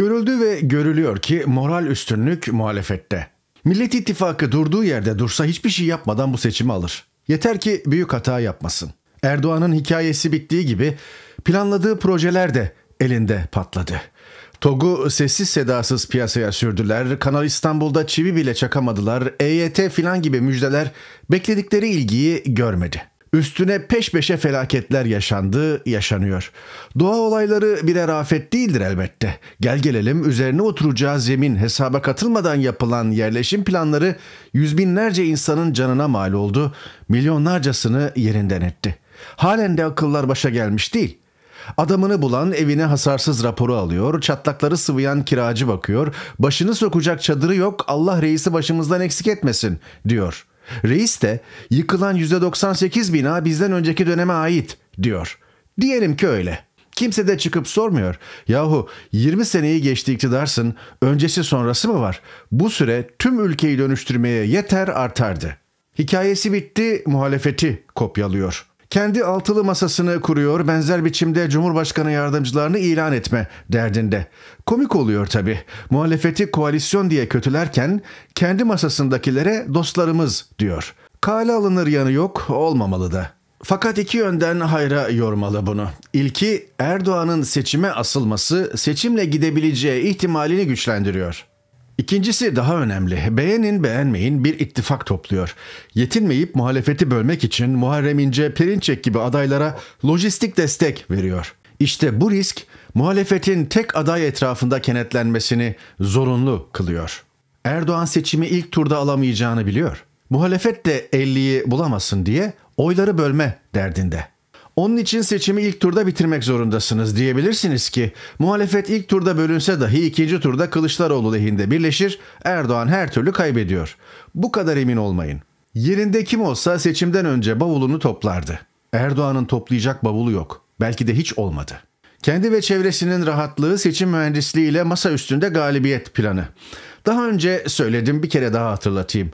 Görüldü ve görülüyor ki moral üstünlük muhalefette. Millet İttifakı durduğu yerde dursa hiçbir şey yapmadan bu seçimi alır. Yeter ki büyük hata yapmasın. Erdoğan'ın hikayesi bittiği gibi planladığı projeler de elinde patladı. TOG'u sessiz sedasız piyasaya sürdüler, Kanal İstanbul'da çivi bile çakamadılar, EYT filan gibi müjdeler bekledikleri ilgiyi görmedi. Üstüne peş peşe felaketler yaşandı, yaşanıyor. Doğa olayları birer afet değildir elbette. Gel gelelim üzerine oturacağı zemin hesaba katılmadan yapılan yerleşim planları yüz binlerce insanın canına mal oldu, milyonlarcasını yerinden etti. Halen de akıllar başa gelmiş değil. Adamını bulan evine hasarsız raporu alıyor, çatlakları sıvıyan kiracı bakıyor, başını sokacak çadırı yok Allah reisi başımızdan eksik etmesin diyor.'' Reis de yıkılan %98 bina bizden önceki döneme ait diyor. Diyelim ki öyle. Kimse de çıkıp sormuyor. Yahu 20 seneyi geçti iktidarsın, öncesi sonrası mı var? Bu süre tüm ülkeyi dönüştürmeye yeter artardı. Hikayesi bitti, muhalefeti kopyalıyor kendi altılı masasını kuruyor, benzer biçimde Cumhurbaşkanı yardımcılarını ilan etme derdinde. Komik oluyor tabii. Muhalefeti koalisyon diye kötülerken kendi masasındakilere dostlarımız diyor. Kale alınır yanı yok, olmamalı da. Fakat iki yönden hayra yormalı bunu. İlki Erdoğan'ın seçime asılması seçimle gidebileceği ihtimalini güçlendiriyor. İkincisi daha önemli. Beğenin beğenmeyin bir ittifak topluyor. Yetinmeyip muhalefeti bölmek için Muharrem İnce, Perinçek gibi adaylara lojistik destek veriyor. İşte bu risk muhalefetin tek aday etrafında kenetlenmesini zorunlu kılıyor. Erdoğan seçimi ilk turda alamayacağını biliyor. Muhalefet de 50'yi bulamasın diye oyları bölme derdinde. Onun için seçimi ilk turda bitirmek zorundasınız diyebilirsiniz ki muhalefet ilk turda bölünse dahi ikinci turda Kılıçdaroğlu lehinde birleşir, Erdoğan her türlü kaybediyor. Bu kadar emin olmayın. Yerinde kim olsa seçimden önce bavulunu toplardı. Erdoğan'ın toplayacak bavulu yok. Belki de hiç olmadı. Kendi ve çevresinin rahatlığı seçim mühendisliğiyle masa üstünde galibiyet planı. Daha önce söyledim bir kere daha hatırlatayım.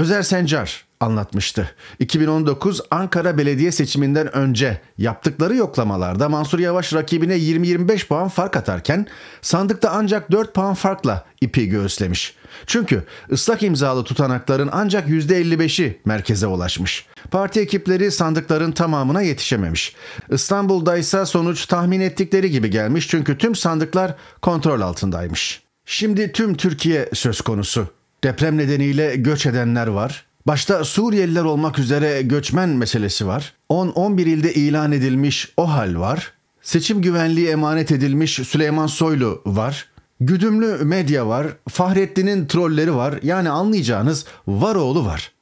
Özer Sencar anlatmıştı. 2019 Ankara Belediye seçiminden önce yaptıkları yoklamalarda Mansur Yavaş rakibine 20-25 puan fark atarken sandıkta ancak 4 puan farkla ipi göğüslemiş. Çünkü ıslak imzalı tutanakların ancak %55'i merkeze ulaşmış. Parti ekipleri sandıkların tamamına yetişememiş. İstanbul'da ise sonuç tahmin ettikleri gibi gelmiş çünkü tüm sandıklar kontrol altındaymış. Şimdi tüm Türkiye söz konusu. Deprem nedeniyle göç edenler var. Başta Suriyeliler olmak üzere göçmen meselesi var. 10-11 ilde ilan edilmiş o hal var. Seçim güvenliği emanet edilmiş Süleyman Soylu var. Güdümlü medya var. Fahrettin'in trolleri var. Yani anlayacağınız Varoğlu var.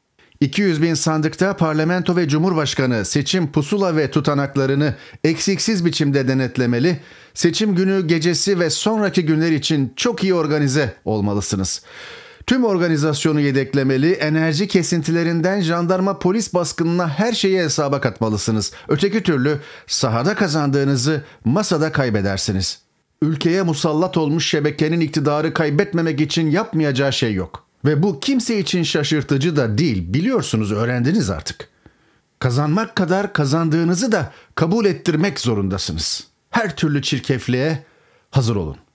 200 bin sandıkta parlamento ve cumhurbaşkanı seçim pusula ve tutanaklarını eksiksiz biçimde denetlemeli, seçim günü gecesi ve sonraki günler için çok iyi organize olmalısınız.'' Tüm organizasyonu yedeklemeli, enerji kesintilerinden jandarma polis baskınına her şeyi hesaba katmalısınız. Öteki türlü sahada kazandığınızı masada kaybedersiniz. Ülkeye musallat olmuş şebekenin iktidarı kaybetmemek için yapmayacağı şey yok. Ve bu kimse için şaşırtıcı da değil. Biliyorsunuz, öğrendiniz artık. Kazanmak kadar kazandığınızı da kabul ettirmek zorundasınız. Her türlü çirkefliğe hazır olun.